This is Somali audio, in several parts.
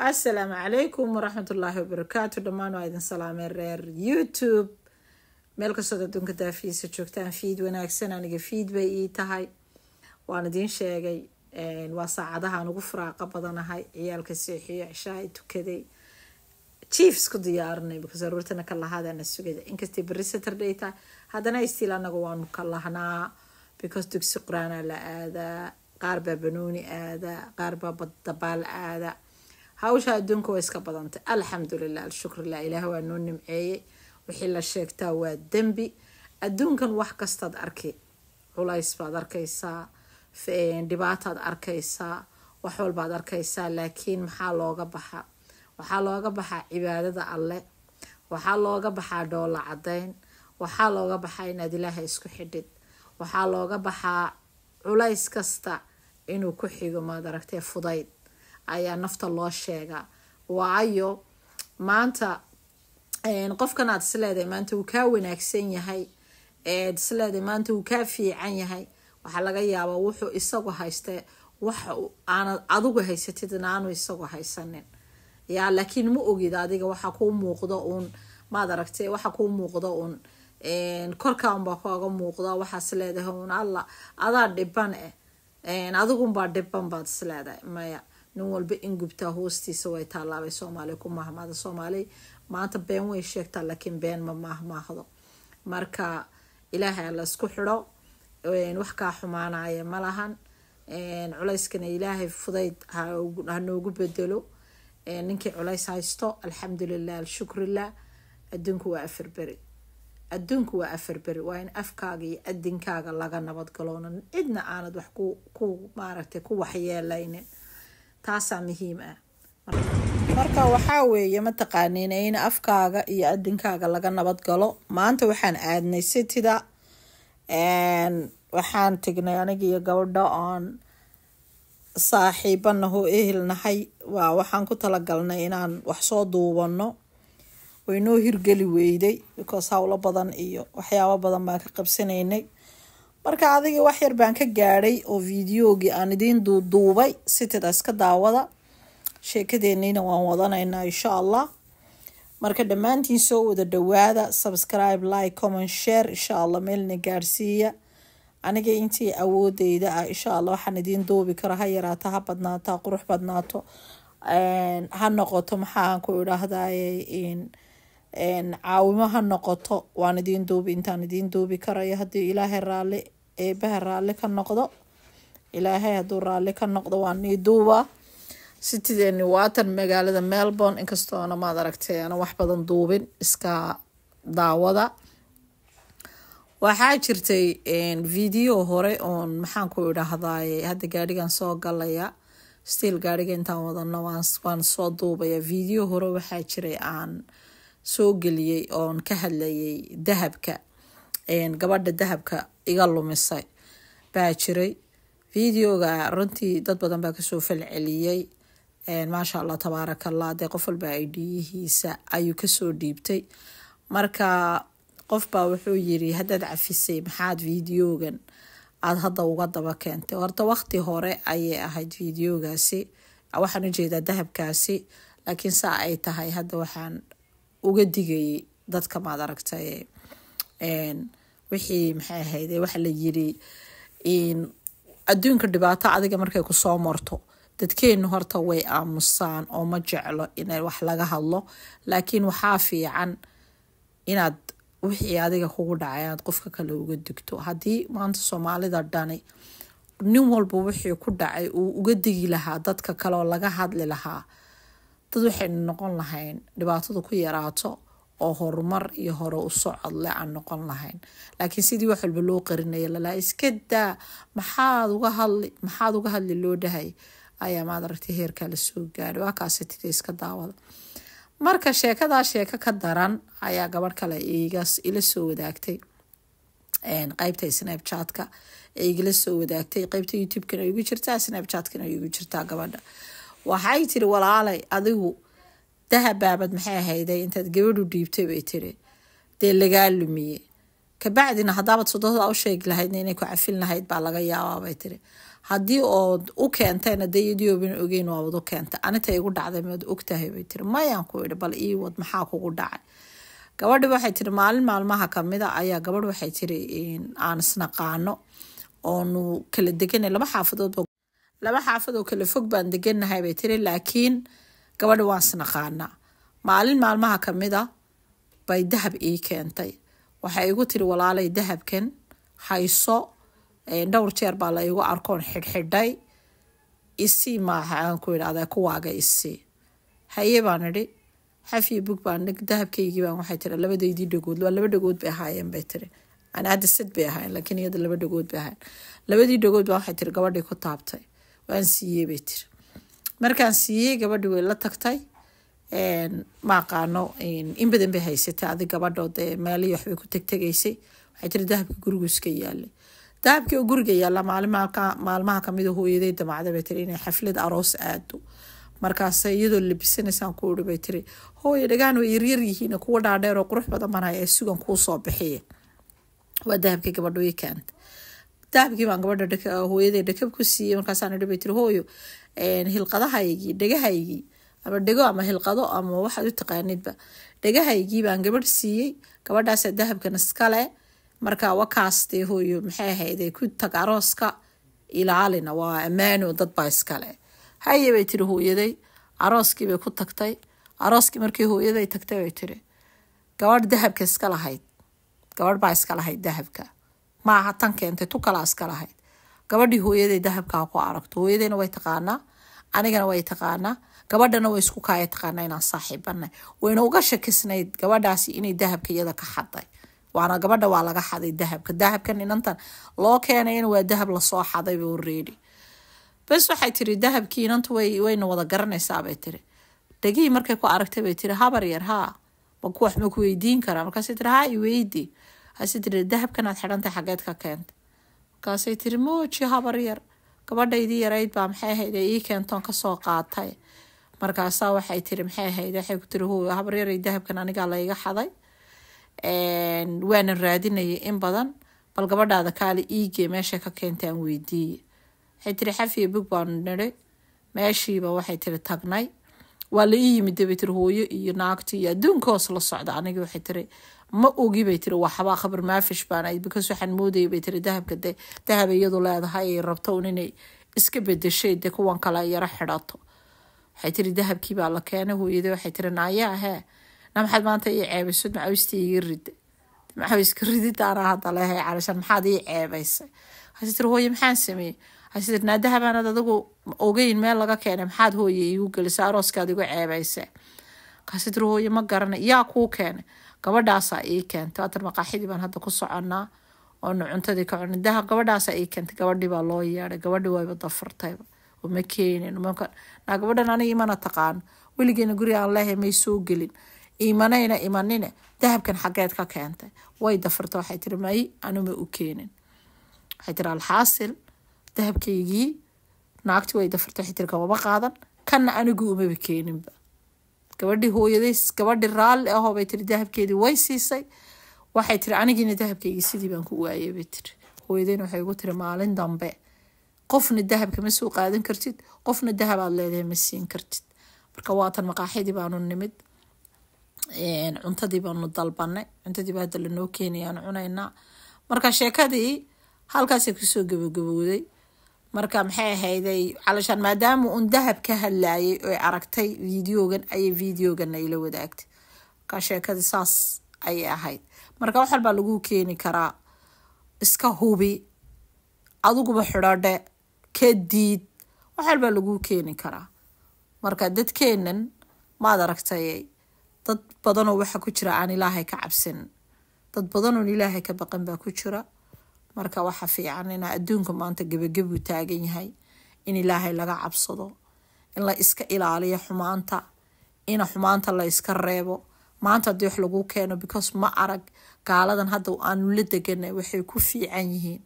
السلام عليكم ورحمة الله وبركاته دمان وايدن سلامين رير يوتيوب meel kastoo adduunka daafihiisa joogtaan fiid wanaagsan aniga fiid bay ii tahay waan idiin sheegay waa saacadahaan ugu firaaqa badanahay ciyaalka seexiyo cishahay tukaday chiefsku diyaarinay because aruurtana ka lahaadana sugada inkastay berri saturday tahay haddana istiil anaga waanu ka lahnaa because dugsi quraana la aadaa qaar baa banuuni aadaa qaar baa dabaal aadaa hawsha adduunka waa iska badantay alxamdulilah alshukrilah ilaah waa noo nimceeyey wixii la sheegtaa waa dembi adduunkan wax kastaad arki culays baad arkaysaa dhibaataad arkaysaa wax walbaad arkaysaa laakiin maxaa looga baxaa waxaa looga baxaa cibaadada alle waxaa looga baxaa dhoola caddayn waxaa looga baxaa inaad ilaaha isku xidhid waxaa looga baxaa culays kasta inuu ku xigo maad aragtee fudayd ayaa nafta loo sheegaa waayo maanta qofkan aad isleedahay maanta uu kaa wanaagsan yahay ead isleedahay maanta wuu kaa fiican yahay waxaa laga yaabaa wuxuu isagu hayste wax aanad adigu haysatidna aanu isagu haysanin yaa laakiin ma ogid adiga waxaa kuu muuqdo uun maad aragtay waxaa kuu muuqdo uun korkaunbaa kaaga muuqda waxaa isleedahay uun alla adaa dhiban eh adigunbaa dhiban baad isleedahay maya nin walba in gubtaa hoostiisa way taalaabay soomaaliya ku maahmaada soomaaliya maanta been way sheegtaa laakiin been ma maahmaahdo marka ilaahay alla isku xidho wax kaa xumaanaya ma lahan ilaahay fudayd hanoogu bedelo ninkii culays haysto alxamdulilah alshukrilah adduunku waa afar beri adduunku waa afar beri waa in afkaaga iyo adinkaaga laga nabadgaloonan cidna aanad wax ku maaragtay ku waxyeelaynin taasaa muhiim ah marka waxaa weeye mataqaaniin in afkaaga iyo adinkaaga laga nabad galo maanta waxaan aadnay sitida waxaan tegnay anigiiyo gabadho oon saaxiibanahu ehelnahay waa waxaan ku talagalnay inaan wax soo duubano waynoo hirgeli weyday because hawlo badan iyo waxyaabo badan baan ka qabsanaynay marka adiga wax yar baan ka gaaday oo videogii aan idiin duuduubay sitada iska daawada sheekadeennayna waan wadanaynaa insha allah marka dhammaantiin soo wada dhawaada subscribe like comment share insha allah meelna gaadhsiiya aniga intii awoodeyda ah insha allah waxaan idiin duubi karo ha yaraato ha badnaato ha qurux badnaato ha noqoto maxaaan ku idhaahdaye caawimo ha noqoto waan idiin duubi intaan idiin duubi karayo haddii ilaahay raalli eebaha raalli ka noqdo ilaahay haduu raalli ka noqdo waa niiduuba sitideeni waatan magaalada melbourne inkastoona maad aragtay ana wax badan duubin iska daawada waxaa jirtay video hore oon maxaan ku idhaahdaay hadda gaadhigan soo galaya stiil gaadhiga intaan wadano waan soo duubaya video hore waxaa jiray aan soo geliyey oon ka hadlayay dahabka gabadha dahabka iga lumisay baa jiray videoga runtii dad badan baa kasoo falceliyey maasha allah tabaaraka allah dee qof walba aidiyihiisa ayuu kasoo dhiibtay marka qofbaa wuxuu yiri haddaad cafisay maxaad videogan aada hadda uga daba keentay horta waqti hore ayay ahayd videogaasi waxaan ujeedaa dahabkaasi laakiin saa ay tahay hadda waxaan uga digayay dadka maad aragtay wixii maxay ahayde waxa la yiri adduunka dhibaato adiga markay kusoo marto dadkeenu horta way aamusaan oo ma jeclo in wax laga hadlo laakiin waxaa fiican inaad wixii adiga kugu dhacay aad qofka kale uga digto haddii maanta soomaalida dhani nin walba wixii ku dhacay uu uga digi lahaa dadka kale oo laga hadli lahaa dad waxaynu noqon lahayn dhibaatadu ku yaraato oo horumar iyo hore u socodle aan noqon lahayn laakiin sidii wax walba loo qarinaya lalaa iska daa maxaad uga hadli maxaad uga hadli loo dhahay ayaa maad aragtay heerkaa lasoo gaadhay waa kaasi iska daawada marka sheekadaa sheeko ka daran ayaa gabadh kale igila soo wadaagtay qaybta snapchatka igala soo wadaagtay qaybta youtube igu jirtaa snapchatkana igu jirtaa gabadha waxay tiri walaalay adigu dahabaabad maxay ahayday intaad gabadhu dhiibtay bay tiri dee lagaa lumiye kabacdina haddaabad sododa u sheegi lahaydna inay ku cafin lahayd baa laga yaabaabay tiri haddii ood u keentayna dee ogeyn waabad u keentay anita igu dhacday maad ogtahay bay tiri mayaan ku idhi bal ii wad maxaa kugu dhacay gabadhi waxay tiri maalin maalmaha kamida ayaa gabadh waxay tiri aan isnaqaano oonu kala deganay laba xaafadood laba xaafadoo kala fog baan deganahay bay tiri laakiin gabadha waan isnaqaanaa maalin maalmaha ka mid a bay dahab ii keentay waxay igu tiri walaalay dahabkan hayso dhowr jeer baa la igu arkoon xidhxidhay isii maaha aan ku idhaahda kuwaaga isii haye baan idhi xafiyo bug baan dahabkaygii baan waxay tiri labadaydii dhagood waa laba dhagood bay ahaayeen bay tiri ana sad bay ahaayeen laakiin iyada laba dhagood bay ahaayeen labadii dhagood baa waxay tiri gabadhii ku taabtay waan siiyey bay tiri markaan siiyey gabadhi way la tagtay maaqaano aqaano in badan bay haysatay adig gabadho dee waxbay ku tegtegaysay waxay tiri dahabkii gurigu iska yaalay dahabkii oo guriga yaalla maalmaha kamida ah hooyaday damacda bay tiri inay xaflad aroos aado markaase iyadoo labisanaysaan ku uri bay tiri hooye dhagaan way yaryar yihiin kuwa dhaadheer oo qurux badan baan ee sugan kuu soo waa dahabkii gabadho keenta dahabkii baan gabadha ah, hooyaday dhakab ku siiyey markaasaan idhi bay tiri hooyo hilqadahaygii dhagahaygii ama dhego ama hilqado ama waxaad u taqaanidba dhagahaygii baan gabadh siiyey gabadhaasa dahabkan iskale markaa wakaastee hooyo maxay ahayd ku tag arooska ilaalina waa ammaano dadbaa iskale haye bay tiri hooyaday arooskiibay ku tagtay arooskii markii hooyaday tagtay bay tiri gabadh dahabka iska lahayd gabadh baa iska lahayd dahabka maaha tan keentay tu kala aska lahayd gabadhii hooyaday dahabkaa ku aragto hooyadeyna way taqaanaa anigana way taqaanaa gabadhana way isku kaaya taqaanaa inaan saaxiibanay wayna uga shakisnayd gabadhaasi inay dahabka iyada ka xaday waana gabadha waa laga xaday dahabka dahabka inantan loo keenayna waa dahab lasoo xaday already bas waxay tiri dahabkii inanta wayna wada garanaysaabay tiri dhagihii markay ku aragtay bay tiri habar yar haa maku waxma ku weydiin karaa markaas tiri haa iweydi hase tiri dahabkan aad xidhantahy xageed ka keenta markaasay tiri mooji habar yar gabadhaydii yarayd baa maxay ahayd ee ii keentoon kasoo qaatay markaasaa waxay tiri maxay ahayd waxay ku tiri hu habaryaray dahabkan anigaa layga xaday waanan raadinayay in badan bal gabadhaada kaale iigee meeshay ka keentay aan weydiiye waxay tiri xafiya bug baanu nidhay meeshiiba waxay tiri tagnay waa la ii yimid dabay tiri hooyo iyo naagti iyo adduunka hoos la socda anigii waxay tiri ma ogi bay tiri waxbaa khabar maafish baan ahayd because waxaan moodayay bay tiri dahabka de dahab iyadu leedahay ay rabto un inay iska bedeshay dee kuwan kale yaro xidhato waxay tiri dahabkii baa la keenay hooyada waxay tiri naaya ahee na maxaad maanta ii ceebaysad macawistii iga rida maxaa iska ridid rididaana hadda lehe calashan maxaad ii ceebaysay waxaase tiri hooye maxaan sameeyey sidnaa dahab anaad adagu ogeyn meel laga keenay maxaad hooye iigu gelisa arooskaad igu ceebayse kaasidr hooye ma garanay yaa kuu keenay gabadhaasaa ii keentay waadan maqaaxidii baan hadda ku soconnaa oonu cuntadii ka cuna daha gabadhaasaa ii keentay gabadhii baa loo yeedhay gabadhii wayba dafurtayba uma keenin naa gabadhan aniga imana taqaano weligeena guriga aan leehay may soo gelin imanayna imanine dahabkan xaggeed ka keentay way dafurta waxay tiri may anuma u keenin waxay tiri alxaasil dahabkaygii naagti way dafartay xitirka waba qaadan kanna anigu umaba keeninba gabadhii hooyadays gabadhi raalli ahoo bay tiri dahabkeedii way siisay waxay tiri anigiina dahabkaygii sidii baan ku waayay bay tiri hooyadayna waxay ugu tiri maalin dambe qofna dahabka ma soo qaadan kartid qofna dahabaad leedahay ma siin kartid marka waatan maqaaxidii baanu nimid cuntadii baanu dalbannay cuntadii baa hadda lanoo keenaya cunaynaa marka sheekadii halkaasay kusoo gabagabowday marka maxay ahayday calashaan maadaama uun dahab ka hadlaayay oy aragtay videogan ayay videogana ila wadaagtay marka sheekadii saas ayay ahayd marka wax walbaa lagu keeni karaa iska hubi adiguba xidhodhe ka diid wax walbaa laguu keeni karaa marka dadkeenan maad aragtay dad badanoo waxa ku jira aan ilaahay ka cabsan dad badanoon ilaahay ka baqan baa ku jira marka waxa fiican inaa adduunka maanta gebagabu taagan yahay in ilaahay laga cabsado in la iska ilaaliyo xumaanta ina xumaanta la iska reebo maanta haddii wax lagu keeno because ma arag gaaladan hadda aanu la deganay waxay ku fiican yihiin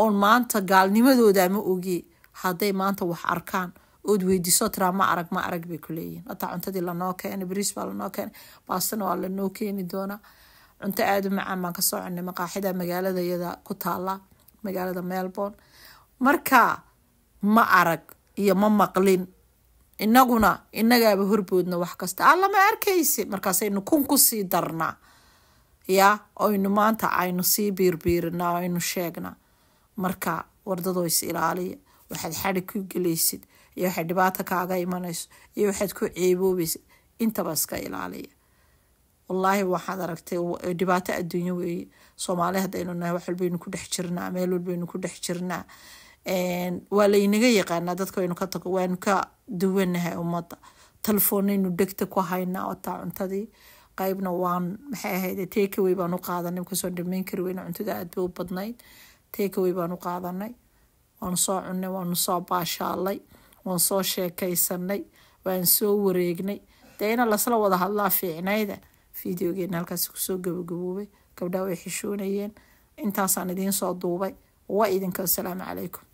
oon maanta gaalnimadooda ma ogi hadday maanta wax arkaan ood weydiisoo tiraa ma arag ma arag bay ku hataa cuntadii lanoo keenay bariis baa lanoo keenay baastana waa lanoo keeni doonaa cunto aada u macaan baan kasoo cunay maqaaxida magaaladayada ku taala magaalada melbourne marka ma arag iyo ma maqlin inaguna inagaaba horboodna wax kasta alla ma arkaysi markaasaynu kun kusii darna ya oynu maanta aynu sii biirbiirinaa o aynu sheegnaa marka wardadois ilaaliya waxaad xadi ku gelaysid iyo waxaad dhibaata kaaga imanayso iyo waxaad ku ceeboobaysid intaba iska ilaaliya wallaahi waxaad aragtay dhibaato adduunyo weeye soomaali haddaynu nahay wax walbaynu ku dhex jirnaa meel walbaynu ku dhex jirnaa waa laynaga yaqaanaa dadka waynu ka tago waanu ka duwanahay ummadda telefoonnaynu degta ku haynaa otaa cuntadii qaybna waan maxay ahayd takaway baan u qaadanay kasoo dhameyn kari weyna cuntada aadba u badnayd takaway baan u qaadanay waanu soo cunay waanu soo baashaalay waan soo sheekaysanay waan soo wareegnay dee ina lasla wada hadlaa fiicnayda fideogeena halkaasi kusoo gabagaboobay gabdhaha way xishoonayeen intaasaan idiin soo duubay waa idinka wasalaamu calaykum